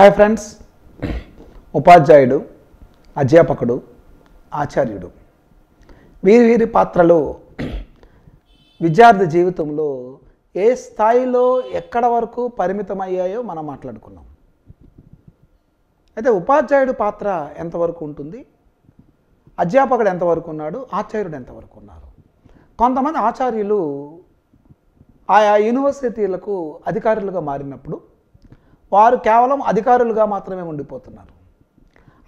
hi friends ఉపాధ్యాయుడు అధ్యాపకుడు ఆచార్యుడు వీరి వీరి పాత్రలు విద్యార్థి జీవితంలో ఏ స్థాయిలో ఎక్కడ వరకు పరిమితమయ్యాయో మనం మాట్లాడుకున్నాం అయితే ఉపాధ్యాయుడు పాత్ర ఎంతవరకు ఉంటుంది అధ్యాపకుడు ఎంతవరకు ఉన్నాడు ఆచార్యుడు ఎంతవరకు ఉన్నారు కొంతమంది ఆచార్యులు ఆయా యూనివర్సిటీలకు అధికారులుగా మారినప్పుడు వారు కేవలం అధికారులుగా మాత్రమే ఉండిపోతున్నారు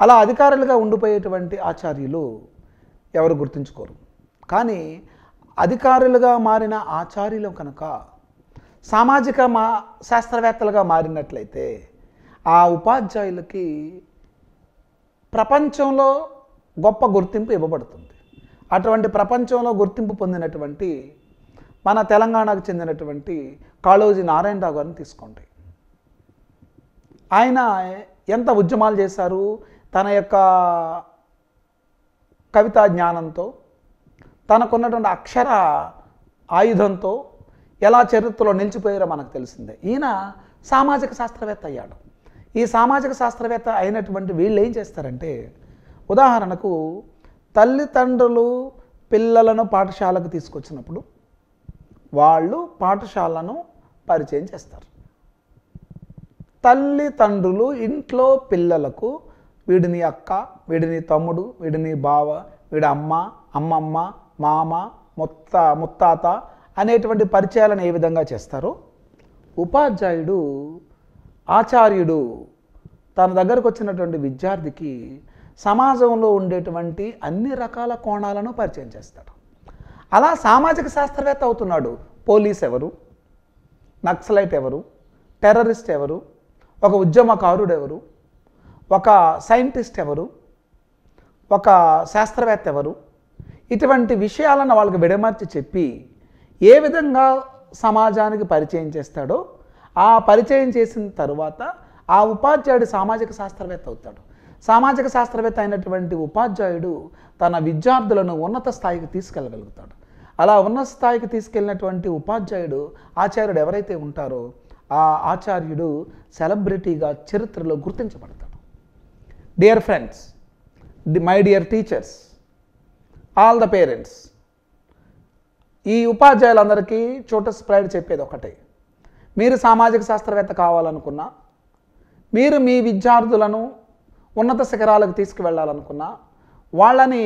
అలా అధికారులుగా ఉండిపోయేటువంటి ఆచార్యులు ఎవరు గుర్తుంచుకోరు కానీ అధికారులుగా మారిన ఆచార్యులు కనుక సామాజిక మా శాస్త్రవేత్తలుగా మారినట్లయితే ఆ ఉపాధ్యాయులకి ప్రపంచంలో గొప్ప గుర్తింపు ఇవ్వబడుతుంది అటువంటి ప్రపంచంలో గుర్తింపు పొందినటువంటి మన తెలంగాణకు చెందినటువంటి కాళోజీ నారాయణరావు గారిని తీసుకోండి ఆయన ఎంత ఉద్యమాలు చేశారు తన యొక్క కవితా జ్ఞానంతో తనకున్నటువంటి అక్షర ఆయుధంతో ఎలా చరిత్రలో నిలిచిపోయారో మనకు తెలిసిందే ఈయన సామాజిక శాస్త్రవేత్త అయ్యాడు ఈ సామాజిక శాస్త్రవేత్త అయినటువంటి వీళ్ళు ఏం చేస్తారంటే ఉదాహరణకు తల్లిదండ్రులు పిల్లలను పాఠశాలకు తీసుకొచ్చినప్పుడు వాళ్ళు పాఠశాలను పరిచయం చేస్తారు తల్లిదండ్రులు ఇంట్లో పిల్లలకు వీడిని అక్క వీడిని తమ్ముడు వీడిని బావ వీడి అమ్మ అమ్మమ్మ మామ ముత్త ముత్తాత అనేటువంటి పరిచయాలను ఏ విధంగా చేస్తారు ఉపాధ్యాయుడు ఆచార్యుడు తన దగ్గరకు వచ్చినటువంటి విద్యార్థికి సమాజంలో ఉండేటువంటి అన్ని రకాల కోణాలను పరిచయం చేస్తాడు అలా సామాజిక శాస్త్రవేత్త అవుతున్నాడు పోలీస్ ఎవరు నక్సలైట్ ఎవరు టెర్రరిస్ట్ ఎవరు ఒక ఉద్యమకారుడు ఎవరు ఒక సైంటిస్ట్ ఎవరు ఒక శాస్త్రవేత్త ఎవరు ఇటువంటి విషయాలను వాళ్ళకి విడమర్చి చెప్పి ఏ విధంగా సమాజానికి పరిచయం చేస్తాడో ఆ పరిచయం చేసిన తర్వాత ఆ ఉపాధ్యాయుడు సామాజిక శాస్త్రవేత్త అవుతాడు సామాజిక శాస్త్రవేత్త అయినటువంటి ఉపాధ్యాయుడు తన విద్యార్థులను ఉన్నత స్థాయికి తీసుకెళ్ళగలుగుతాడు అలా ఉన్నత స్థాయికి తీసుకెళ్ళినటువంటి ఉపాధ్యాయుడు ఆచార్యుడు ఎవరైతే ఉంటారో ఆ ఆచార్యుడు సెలబ్రిటీగా చరిత్రలో గుర్తించబడతాడు dear friends my dear teachers all the parents ఈ ఉపాధ్యాయులందరికీ చోటస్ ప్రైడ్ చెప్పేది ఒకటే మీరు సామాజిక శాస్త్రవేత్త కావాలనుకున్నా మీరు మీ విద్యార్థులను ఉన్నత శిఖరాలకు తీసుకువెళ్ళాలనుకున్నా వాళ్ళని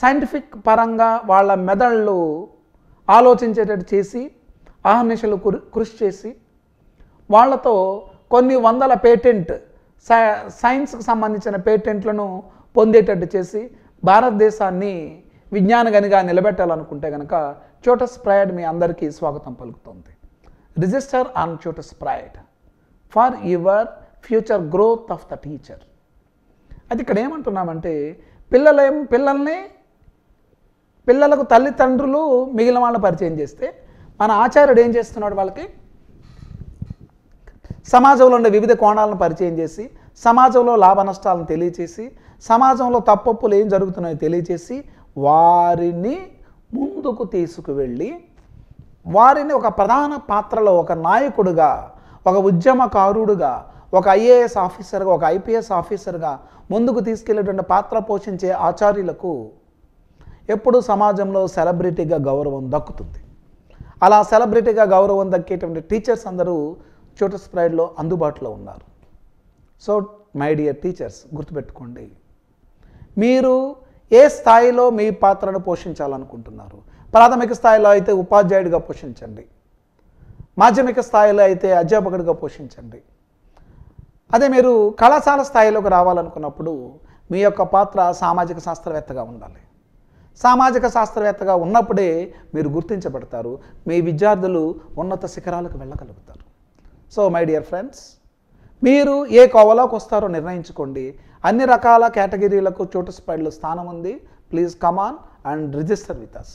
సైంటిఫిక్ పరంగా వాళ్ళ మెదళ్ళు ఆలోచించేటట్టు చేసి ఆహర్నిశలు కృషి చేసి వాళ్ళతో కొన్ని వందల పేటెంట్ సైన్స్కి సంబంధించిన పేటెంట్లను పొందేటట్టు చేసి భారతదేశాన్ని విజ్ఞానగనిగా గనిగా నిలబెట్టాలనుకుంటే కనుక చోటస్ ప్రయాడ్ మీ అందరికీ స్వాగతం పలుకుతుంది రిజిస్టర్ ఆన్ చోటస్ pride for your future growth of the teacher అది ఇక్కడ ఏమంటున్నామంటే పిల్లలేం పిల్లల్ని పిల్లలకు తల్లిదండ్రులు మిగిలిన వాళ్ళు పరిచయం చేస్తే మన ఆచార్యుడు ఏం చేస్తున్నాడు వాళ్ళకి సమాజంలో ఉండే వివిధ కోణాలను పరిచయం చేసి సమాజంలో లాభ నష్టాలను తెలియచేసి సమాజంలో తప్పప్పులు ఏం జరుగుతున్నాయో తెలియచేసి వారిని ముందుకు తీసుకువెళ్ళి వారిని ఒక ప్రధాన పాత్రలో ఒక నాయకుడుగా ఒక ఉద్యమకారుడుగా ఒక ఐఏఎస్ ఆఫీసర్గా ఒక ఐపీఎస్ ఆఫీసర్గా ముందుకు తీసుకెళ్లేటువంటి పాత్ర పోషించే ఆచార్యులకు ఎప్పుడు సమాజంలో సెలబ్రిటీగా గౌరవం దక్కుతుంది అలా సెలబ్రిటీగా గౌరవం దక్కేటువంటి టీచర్స్ అందరూ చోటస్ ప్రైడ్లో అందుబాటులో ఉన్నారు సో మై డియర్ టీచర్స్ గుర్తుపెట్టుకోండి మీరు ఏ స్థాయిలో మీ పాత్రను పోషించాలనుకుంటున్నారు ప్రాథమిక స్థాయిలో అయితే ఉపాధ్యాయుడిగా పోషించండి మాధ్యమిక స్థాయిలో అయితే అధ్యాపకుడిగా పోషించండి అదే మీరు కళాశాల స్థాయిలోకి రావాలనుకున్నప్పుడు మీ యొక్క పాత్ర సామాజిక శాస్త్రవేత్తగా ఉండాలి సామాజిక శాస్త్రవేత్తగా ఉన్నప్పుడే మీరు గుర్తించబడతారు మీ విద్యార్థులు ఉన్నత శిఖరాలకు వెళ్ళగలుగుతారు సో మై డియర్ ఫ్రెండ్స్ మీరు ఏ కోవలోకి వస్తారో నిర్ణయించుకోండి అన్ని రకాల కేటగిరీలకు చోటు స్థానం ఉంది please come on and register with us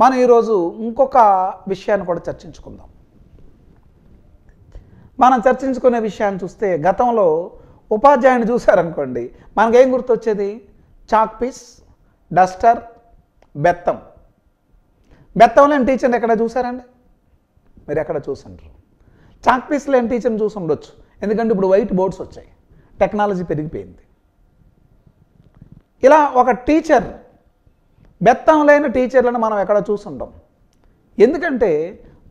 మనం ఈరోజు ఇంకొక విషయాన్ని కూడా చర్చించుకుందాం మనం చర్చించుకునే విషయాన్ని చూస్తే గతంలో ఉపాధ్యాయుని చూశారనుకోండి మనకేం గుర్తొచ్చేది చాక్ పీస్ డస్టర్ బెత్తం బెత్తంలో ఏం టీచర్ని ఎక్కడ చూసారండి మీరు ఎక్కడ చూసంటారు చాక్ పీస్లో ఏం టీచర్ని చూసి ఉండొచ్చు ఎందుకంటే ఇప్పుడు వైట్ బోర్డ్స్ వచ్చాయి టెక్నాలజీ పెరిగిపోయింది ఇలా ఒక టీచర్ బెత్తం లేని టీచర్లను మనం ఎక్కడ చూసుంటాం ఎందుకంటే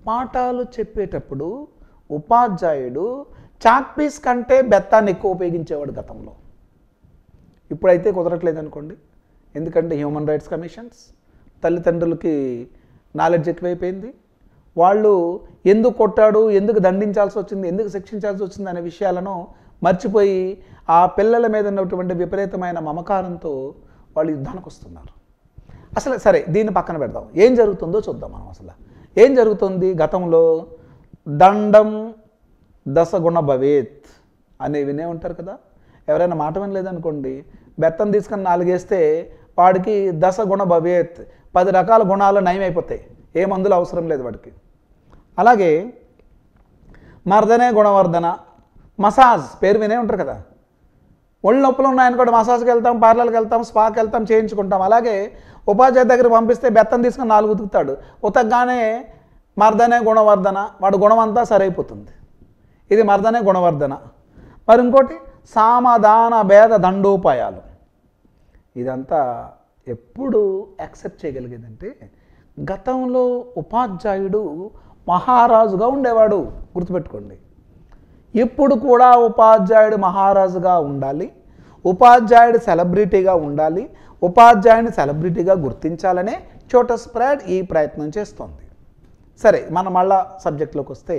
పాఠాలు చెప్పేటప్పుడు ఉపాధ్యాయుడు చాక్ పీస్ కంటే బెత్తాన్ని ఎక్కువ ఉపయోగించేవాడు గతంలో ఇప్పుడైతే కుదరట్లేదు అనుకోండి ఎందుకంటే హ్యూమన్ రైట్స్ కమిషన్స్ తల్లిదండ్రులకి నాలెడ్జ్ ఎక్కువైపోయింది వాళ్ళు ఎందుకు కొట్టాడు ఎందుకు దండించాల్సి వచ్చింది ఎందుకు శిక్షించాల్సి వచ్చింది అనే విషయాలను మర్చిపోయి ఆ పిల్లల మీద ఉన్నటువంటి విపరీతమైన మమకారంతో వాళ్ళు యుద్ధానికి వస్తున్నారు అసలు సరే దీన్ని పక్కన పెడదాం ఏం జరుగుతుందో చూద్దాం మనం అసలు ఏం జరుగుతుంది గతంలో దండం దశగుణ భవేత్ అనేవినే ఉంటారు కదా ఎవరైనా మాట వినలేదనుకోండి బెత్తం తీసుకొని నాలుగేస్తే వాడికి దశ గుణ భవేత్ పది రకాల గుణాలు నయమైపోతాయి ఏ మందులు అవసరం లేదు వాడికి అలాగే మర్దనే గుణవర్ధన మసాజ్ పేరు వినే ఉంటారు కదా ఒళ్ళు నొప్పులు ఉన్నాయని కూడా మసాజ్కి వెళ్తాం పార్లర్కి వెళ్తాం స్పాకి వెళ్తాం చేయించుకుంటాం అలాగే ఉపాధ్యాయ దగ్గర పంపిస్తే బెత్తం తీసుకుని నాలుగు ఉతుకుతాడు ఉతకగానే మర్దనే గుణవర్ధన వాడు గుణం అంతా సరైపోతుంది ఇది మర్దనే గుణవర్ధన మరి ఇంకోటి సామధాన భేద దండోపాయాలు ఇదంతా ఎప్పుడు యాక్సెప్ట్ చేయగలిగేదంటే గతంలో ఉపాధ్యాయుడు మహారాజుగా ఉండేవాడు గుర్తుపెట్టుకోండి ఇప్పుడు కూడా ఉపాధ్యాయుడు మహారాజుగా ఉండాలి ఉపాధ్యాయుడు సెలబ్రిటీగా ఉండాలి ఉపాధ్యాయుని సెలబ్రిటీగా గుర్తించాలనే చోట స్ప్రాడ్ ఈ ప్రయత్నం చేస్తోంది సరే మనం మళ్ళా సబ్జెక్ట్లోకి వస్తే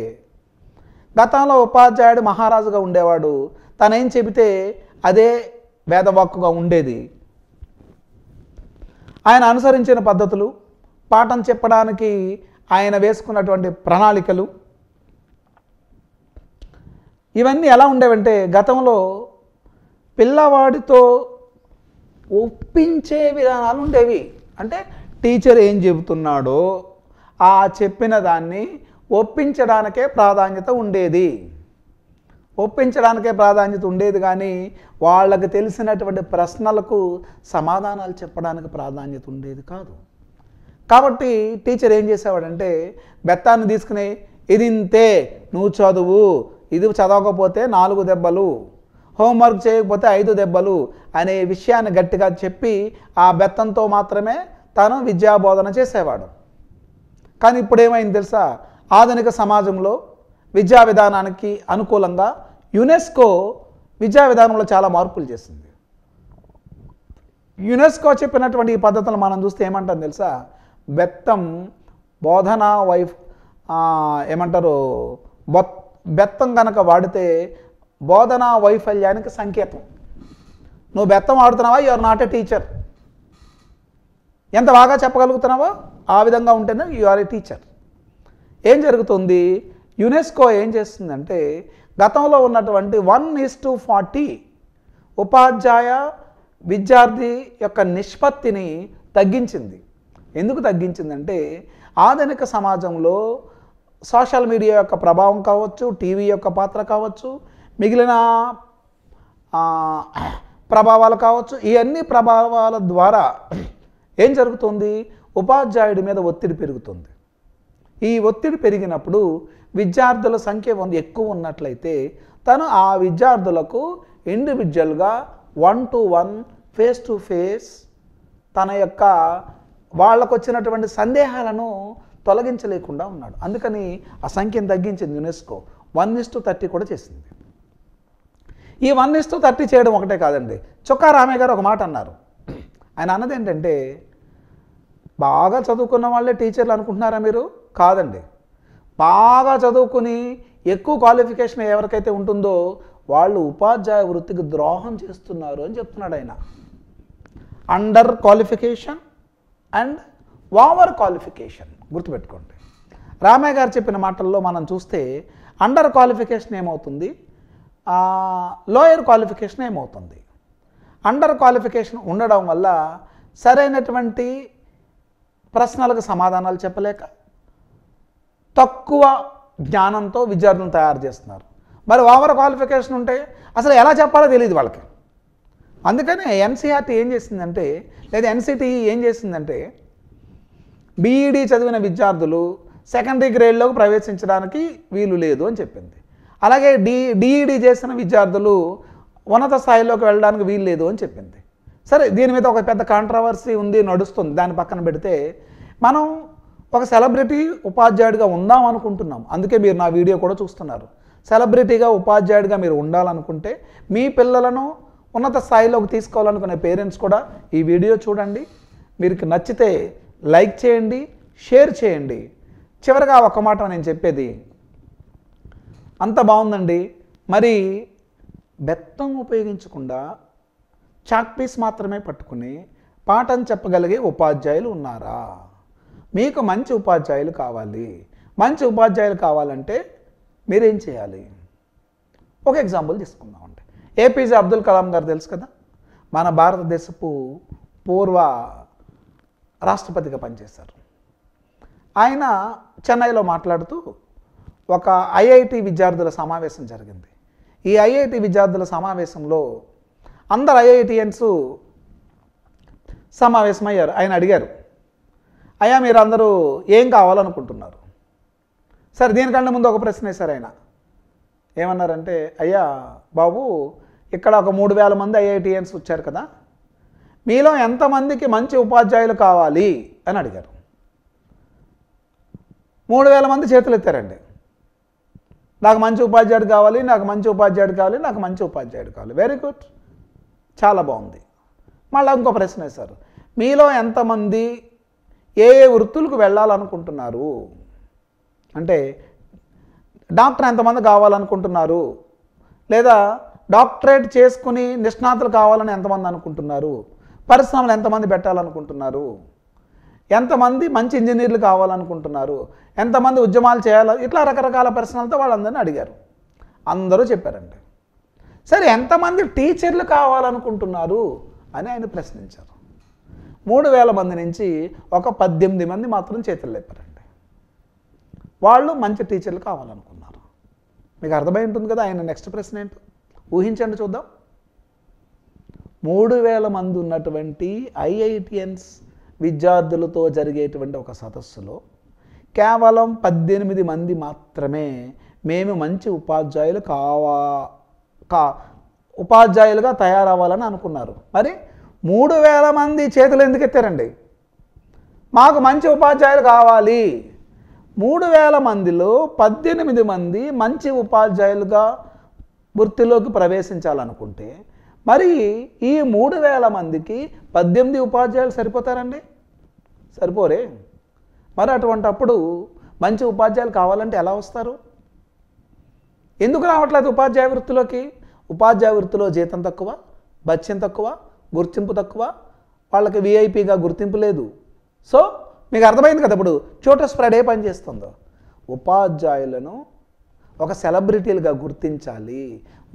గతంలో ఉపాధ్యాయుడు మహారాజుగా ఉండేవాడు తనేం చెబితే అదే వేదవాక్కుగా ఉండేది ఆయన అనుసరించిన పద్ధతులు పాఠం చెప్పడానికి ఆయన వేసుకున్నటువంటి ప్రణాళికలు ఇవన్నీ ఎలా ఉండేవంటే గతంలో పిల్లవాడితో ఒప్పించే విధానాలు ఉండేవి అంటే టీచర్ ఏం చెబుతున్నాడో ఆ చెప్పిన దాన్ని ఒప్పించడానికే ప్రాధాన్యత ఉండేది ఒప్పించడానికే ప్రాధాన్యత ఉండేది కానీ వాళ్ళకి తెలిసినటువంటి ప్రశ్నలకు సమాధానాలు చెప్పడానికి ప్రాధాన్యత ఉండేది కాదు కాబట్టి టీచర్ ఏం చేసేవాడంటే బెత్తాన్ని తీసుకుని ఇది ఇంతే నువ్వు చదువు ఇది చదవకపోతే నాలుగు దెబ్బలు హోంవర్క్ చేయకపోతే ఐదు దెబ్బలు అనే విషయాన్ని గట్టిగా చెప్పి ఆ బెత్తంతో మాత్రమే తను విద్యాబోధన చేసేవాడు కానీ ఇప్పుడు ఏమైంది తెలుసా ఆధునిక సమాజంలో విద్యా విధానానికి అనుకూలంగా యునెస్కో విద్యా విధానంలో చాలా మార్పులు చేసింది యునెస్కో చెప్పినటువంటి ఈ పద్ధతులు మనం చూస్తే ఏమంటాం తెలుసా బెత్తం బోధన వైఫ్ ఏమంటారు బెత్తం కనుక వాడితే బోధన వైఫల్యానికి సంకేతం నువ్వు బెత్తం ఆడుతున్నావా ఆర్ నాట్ ఎ టీచర్ ఎంత బాగా చెప్పగలుగుతున్నావో ఆ విధంగా ఉంటేనే యు ఆర్ ఎ టీచర్ ఏం జరుగుతుంది యునెస్కో ఏం చేస్తుందంటే గతంలో ఉన్నటువంటి వన్ ఈస్ టు ఫార్టీ ఉపాధ్యాయ విద్యార్థి యొక్క నిష్పత్తిని తగ్గించింది ఎందుకు తగ్గించిందంటే ఆధునిక సమాజంలో సోషల్ మీడియా యొక్క ప్రభావం కావచ్చు టీవీ యొక్క పాత్ర కావచ్చు మిగిలిన ప్రభావాలు కావచ్చు ఈ అన్ని ప్రభావాల ద్వారా ఏం జరుగుతుంది ఉపాధ్యాయుడి మీద ఒత్తిడి పెరుగుతుంది ఈ ఒత్తిడి పెరిగినప్పుడు విద్యార్థుల సంఖ్య కొంత ఎక్కువ ఉన్నట్లయితే తను ఆ విద్యార్థులకు ఇండివిజువల్గా one to one face to face తన యొక్క వాళ్ళకు వచ్చినటువంటి సందేహాలను తొలగించలేకుండా ఉన్నాడు అందుకని ఆ సంఖ్యను తగ్గించింది UNESCO one is to thirty కూడా చేసింది ఈ వన్ ఇస్ టు థర్టీ చేయడం ఒకటే కాదండి చొక్కా రామయ్య గారు ఒక మాట అన్నారు ఆయన అన్నది ఏంటంటే బాగా చదువుకున్న వాళ్ళే టీచర్లు అనుకుంటున్నారా మీరు కాదండి బాగా చదువుకుని ఎక్కువ క్వాలిఫికేషన్ ఎవరికైతే ఉంటుందో వాళ్ళు ఉపాధ్యాయ వృత్తికి ద్రోహం చేస్తున్నారు అని చెప్తున్నాడు ఆయన under qualification and over qualification గుర్తుపెట్టుకోండి రామయ్య గారు చెప్పిన మాటల్లో మనం చూస్తే అండర్ క్వాలిఫికేషన్ ఏమవుతుంది లోయర్ క్వాలిఫికేషన్ ఏమవుతుంది అండర్ క్వాలిఫికేషన్ ఉండడం వల్ల సరైనటువంటి ప్రశ్నలకు సమాధానాలు చెప్పలేక తక్కువ జ్ఞానంతో విద్యార్థులను తయారు చేస్తున్నారు మరి ఓవర్ క్వాలిఫికేషన్ ఉంటే అసలు ఎలా చెప్పాలో తెలియదు వాళ్ళకి అందుకనే ఎన్సీఆర్టీ ఏం చేసిందంటే లేదా ఎన్సీటీ ఏం చేసిందంటే బీఈడి చదివిన విద్యార్థులు సెకండరీ గ్రేడ్లోకి ప్రవేశించడానికి వీలు లేదు అని చెప్పింది అలాగే డి డిఈడి చేసిన విద్యార్థులు ఉన్నత స్థాయిలోకి వెళ్ళడానికి వీలు లేదు అని చెప్పింది సరే దీని మీద ఒక పెద్ద కాంట్రవర్సీ ఉంది నడుస్తుంది దాని పక్కన పెడితే మనం ఒక సెలబ్రిటీ ఉపాధ్యాయుడిగా ఉందాం అనుకుంటున్నాం అందుకే మీరు నా వీడియో కూడా చూస్తున్నారు సెలబ్రిటీగా ఉపాధ్యాయుడిగా మీరు ఉండాలనుకుంటే మీ పిల్లలను ఉన్నత స్థాయిలోకి తీసుకోవాలనుకునే పేరెంట్స్ కూడా ఈ వీడియో చూడండి మీకు నచ్చితే లైక్ చేయండి షేర్ చేయండి చివరిగా ఒక మాట నేను చెప్పేది అంత బాగుందండి మరి బెత్తం ఉపయోగించకుండా చాక్పీస్ మాత్రమే పట్టుకుని పాఠం చెప్పగలిగే ఉపాధ్యాయులు ఉన్నారా మీకు మంచి ఉపాధ్యాయులు కావాలి మంచి ఉపాధ్యాయులు కావాలంటే మీరేం చేయాలి ఒక ఎగ్జాంపుల్ అండి ఏపీజే అబ్దుల్ కలాం గారు తెలుసు కదా మన భారతదేశపు పూర్వ రాష్ట్రపతిగా పనిచేశారు ఆయన చెన్నైలో మాట్లాడుతూ ఒక ఐఐటి విద్యార్థుల సమావేశం జరిగింది ఈ ఐఐటి విద్యార్థుల సమావేశంలో అందరు ఐఐటిఎన్స్ సమావేశమయ్యారు ఆయన అడిగారు అయ్యా మీరు అందరూ ఏం కావాలనుకుంటున్నారు సరే దీనికంటే ముందు ఒక ప్రశ్న వేశారు ఆయన ఏమన్నారంటే అయ్యా బాబు ఇక్కడ ఒక మూడు వేల మంది ఐఐటిఎన్స్ వచ్చారు కదా మీలో ఎంతమందికి మంచి ఉపాధ్యాయులు కావాలి అని అడిగారు మూడు వేల మంది చేతులు ఎత్తారండి నాకు మంచి ఉపాధ్యాయుడు కావాలి నాకు మంచి ఉపాధ్యాయుడు కావాలి నాకు మంచి ఉపాధ్యాయుడు కావాలి వెరీ గుడ్ చాలా బాగుంది మళ్ళీ ఇంకో ప్రశ్న వేశారు మీలో ఎంతమంది ఏ ఏ వృత్తులకు వెళ్ళాలనుకుంటున్నారు అంటే డాక్టర్ ఎంతమంది కావాలనుకుంటున్నారు లేదా డాక్టరేట్ చేసుకుని నిష్ణాతులు కావాలని ఎంతమంది అనుకుంటున్నారు పరిశ్రమలు ఎంతమంది పెట్టాలనుకుంటున్నారు ఎంతమంది మంచి ఇంజనీర్లు కావాలనుకుంటున్నారు ఎంతమంది ఉద్యమాలు చేయాలి ఇట్లా రకరకాల ప్రశ్నలతో వాళ్ళందరినీ అడిగారు అందరూ చెప్పారండి సరే ఎంతమంది టీచర్లు కావాలనుకుంటున్నారు అని ఆయన ప్రశ్నించారు మూడు వేల మంది నుంచి ఒక పద్దెనిమిది మంది మాత్రం చేతులు లేపారండి వాళ్ళు మంచి టీచర్లు కావాలనుకున్నారు మీకు అర్థమై ఉంటుంది కదా ఆయన నెక్స్ట్ ప్రశ్న ఏంటో ఊహించండి చూద్దాం మూడు వేల మంది ఉన్నటువంటి ఐఐటిఎన్స్ విద్యార్థులతో జరిగేటువంటి ఒక సదస్సులో కేవలం పద్దెనిమిది మంది మాత్రమే మేము మంచి ఉపాధ్యాయులు కావా కా ఉపాధ్యాయులుగా తయారవ్వాలని అనుకున్నారు మరి మూడు వేల మంది చేతులు ఎందుకు ఎత్తారండి మాకు మంచి ఉపాధ్యాయులు కావాలి మూడు వేల మందిలో పద్దెనిమిది మంది మంచి ఉపాధ్యాయులుగా వృత్తిలోకి ప్రవేశించాలనుకుంటే మరి ఈ మూడు వేల మందికి పద్దెనిమిది ఉపాధ్యాయులు సరిపోతారండి సరిపోరే మరి అటువంటప్పుడు మంచి ఉపాధ్యాయులు కావాలంటే ఎలా వస్తారు ఎందుకు రావట్లేదు ఉపాధ్యాయ వృత్తిలోకి ఉపాధ్యాయ వృత్తిలో జీతం తక్కువ బత్యం తక్కువ గుర్తింపు తక్కువ వాళ్ళకి విఐపిగా గుర్తింపు లేదు సో మీకు అర్థమైంది కదా ఇప్పుడు చోట స్ప్రెడ్ ఏ పనిచేస్తుందో ఉపాధ్యాయులను ఒక సెలబ్రిటీలుగా గుర్తించాలి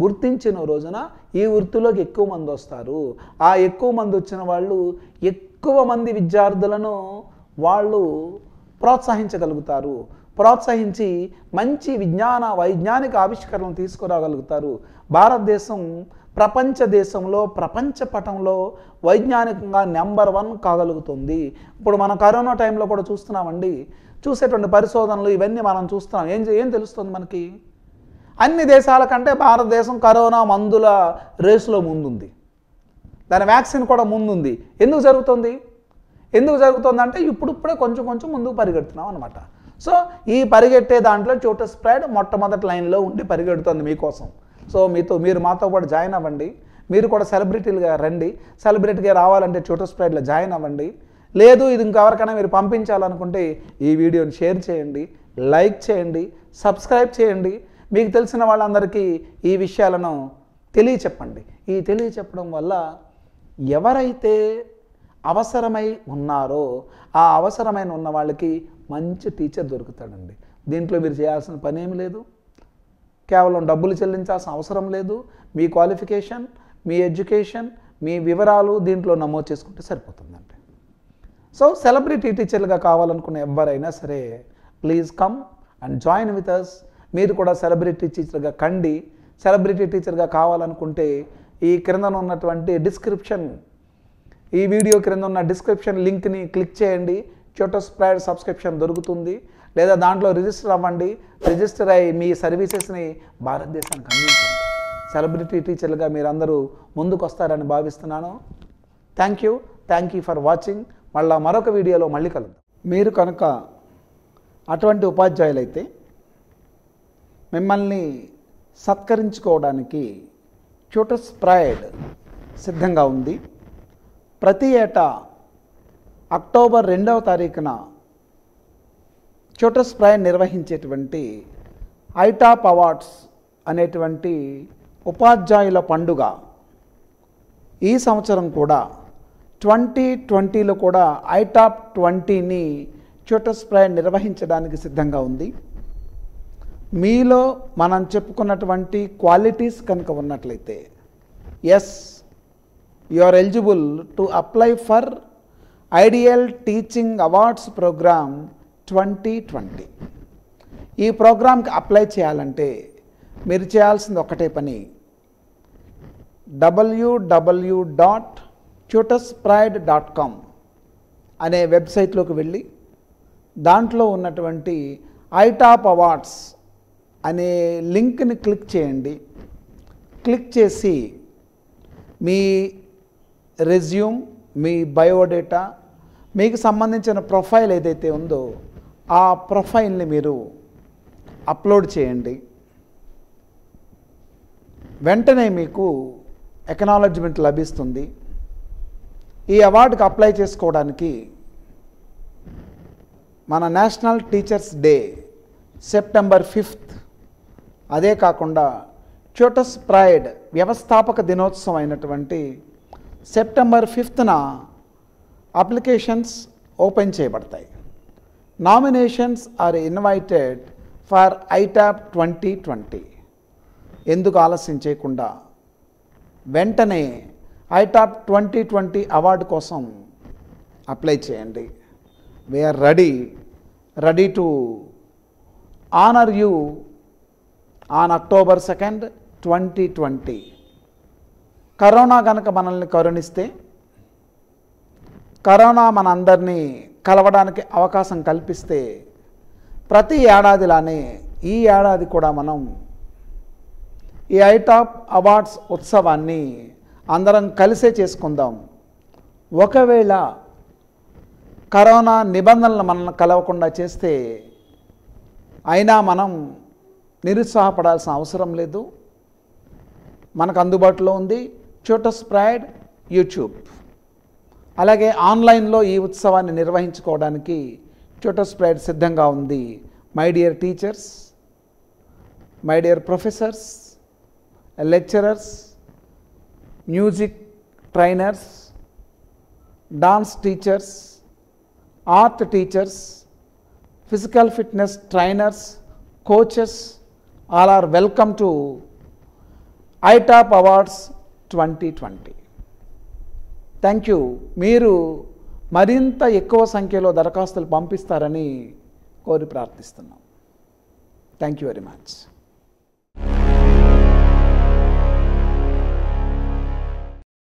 గుర్తించిన రోజున ఈ వృత్తిలోకి ఎక్కువ మంది వస్తారు ఆ ఎక్కువ మంది వచ్చిన వాళ్ళు ఎక్కువ మంది విద్యార్థులను వాళ్ళు ప్రోత్సహించగలుగుతారు ప్రోత్సహించి మంచి విజ్ఞాన వైజ్ఞానిక ఆవిష్కరణలు తీసుకురాగలుగుతారు భారతదేశం ప్రపంచ దేశంలో ప్రపంచ పటంలో వైజ్ఞానికంగా నెంబర్ వన్ కాగలుగుతుంది ఇప్పుడు మన కరోనా టైంలో కూడా చూస్తున్నామండి చూసేటువంటి పరిశోధనలు ఇవన్నీ మనం చూస్తున్నాం ఏం ఏం తెలుస్తుంది మనకి అన్ని దేశాల కంటే భారతదేశం కరోనా మందుల రేసులో ముందుంది దాని వ్యాక్సిన్ కూడా ముందుంది ఎందుకు జరుగుతుంది ఎందుకు అంటే ఇప్పుడిప్పుడే కొంచెం కొంచెం ముందుకు పరిగెడుతున్నాం అనమాట సో ఈ పరిగెట్టే దాంట్లో చోట స్ప్రెడ్ మొట్టమొదటి లైన్లో ఉండి పరిగెడుతుంది మీకోసం సో మీతో మీరు మాతో కూడా జాయిన్ అవ్వండి మీరు కూడా సెలబ్రిటీలుగా రండి సెలబ్రిటీగా రావాలంటే ట్యూటర్ స్ప్రైడ్లో జాయిన్ అవ్వండి లేదు ఇది ఇంకెవరికైనా మీరు పంపించాలనుకుంటే ఈ వీడియోని షేర్ చేయండి లైక్ చేయండి సబ్స్క్రైబ్ చేయండి మీకు తెలిసిన వాళ్ళందరికీ ఈ విషయాలను తెలియచెప్పండి ఈ తెలియచెప్పడం వల్ల ఎవరైతే అవసరమై ఉన్నారో ఆ అవసరమైన ఉన్న వాళ్ళకి మంచి టీచర్ దొరుకుతాడండి దీంట్లో మీరు చేయాల్సిన పని ఏమి లేదు కేవలం డబ్బులు చెల్లించాల్సిన అవసరం లేదు మీ క్వాలిఫికేషన్ మీ ఎడ్యుకేషన్ మీ వివరాలు దీంట్లో నమోదు చేసుకుంటే సరిపోతుందండి సో సెలబ్రిటీ టీచర్లుగా కావాలనుకున్న ఎవరైనా సరే please come and join with us మీరు కూడా సెలబ్రిటీ టీచర్గా కండి సెలబ్రిటీ టీచర్గా కావాలనుకుంటే ఈ క్రిందన ఉన్నటువంటి డిస్క్రిప్షన్ ఈ వీడియో క్రింద ఉన్న డిస్క్రిప్షన్ లింక్ని క్లిక్ చేయండి చోటో స్ప్రైడ్ సబ్స్క్రిప్షన్ దొరుకుతుంది లేదా దాంట్లో రిజిస్టర్ అవ్వండి రిజిస్టర్ అయ్యి మీ సర్వీసెస్ని భారతదేశానికి అందించండి సెలబ్రిటీ టీచర్లుగా మీరందరూ ముందుకు వస్తారని భావిస్తున్నాను thank you thank you for watching మళ్ళా మరొక వీడియోలో మళ్ళీ కలుద్దాం మీరు కనుక అటువంటి ఉపాధ్యాయులైతే మిమ్మల్ని సత్కరించుకోవడానికి ట్యూటర్స్ ప్రైడ్ సిద్ధంగా ఉంది ప్రతి ఏటా అక్టోబర్ రెండవ తారీఖున చోటస్ ప్రాయం నిర్వహించేటువంటి ఐటాప్ అవార్డ్స్ అనేటువంటి ఉపాధ్యాయుల పండుగ ఈ సంవత్సరం కూడా ట్వంటీ ట్వంటీలో కూడా ఐటాప్ ట్వంటీని చోటస్ ప్రాయం నిర్వహించడానికి సిద్ధంగా ఉంది మీలో మనం చెప్పుకున్నటువంటి క్వాలిటీస్ కనుక ఉన్నట్లయితే yes you are eligible to apply for ideal teaching awards program twenty twenty ఈ ప్రోగ్రామ్కి అప్లై చేయాలంటే మీరు చేయాల్సింది ఒకటే పని W W dot tutors pride dot com అనే వెబ్సైట్లోకి వెళ్ళి దాంట్లో ఉన్నటువంటి ఐటాప్ అవార్డ్స్ అనే లింక్ని క్లిక్ చేయండి క్లిక్ చేసి మీ రెజ్యూమ్ మీ బయోడేటా మీకు సంబంధించిన ప్రొఫైల్ ఏదైతే ఉందో ఆ ప్రొఫైల్ని మీరు అప్లోడ్ చేయండి వెంటనే మీకు ఎకనాలజ్మెంట్ లభిస్తుంది ఈ అవార్డుకు అప్లై చేసుకోవడానికి మన national teachers day September fifth అదే కాకుండా చోటస్ ప్రైడ్ వ్యవస్థాపక దినోత్సవం అయినటువంటి సెప్టెంబర్ ఫిఫ్త్న అప్లికేషన్స్ ఓపెన్ చేయబడతాయి nominations are invited for iTOP twenty twenty ఎందుకు ఆలస్యం చేయకుండా వెంటనే ఐటాప్ ట్వంటీ ట్వంటీ అవార్డు కోసం అప్లై చేయండి we are ready ready to honour you on October second twenty twenty corona కనుక మనల్ని కరుణిస్తే కరోనా మనందరినీ కలవడానికి అవకాశం కల్పిస్తే ప్రతి ఏడాదిలానే ఈ ఏడాది కూడా మనం ఈ ఐటాప్ అవార్డ్స్ ఉత్సవాన్ని అందరం కలిసే చేసుకుందాం ఒకవేళ కరోనా నిబంధనలు మనల్ని కలవకుండా చేస్తే అయినా మనం నిరుత్సాహపడాల్సిన అవసరం లేదు మనకు అందుబాటులో ఉంది చూటస్ ప్రైడ్ యూట్యూబ్ అలాగే ఆన్లైన్లో ఈ ఉత్సవాన్ని నిర్వహించుకోవడానికి ట్యూటర్ స్ప్రైడ్ సిద్ధంగా ఉంది my dear teachers my dear professors lecturers music trainers dance teachers art teachers physical fitness trainers coaches all are welcome to iTOP awards twenty twenty thank you మీరు మరింత ఎక్కువ సంఖ్యలో దరఖాస్తులు పంపిస్తారని కోరి ప్రార్థిస్తున్నాం థ్యాంక్ యూ వెరీ మచ్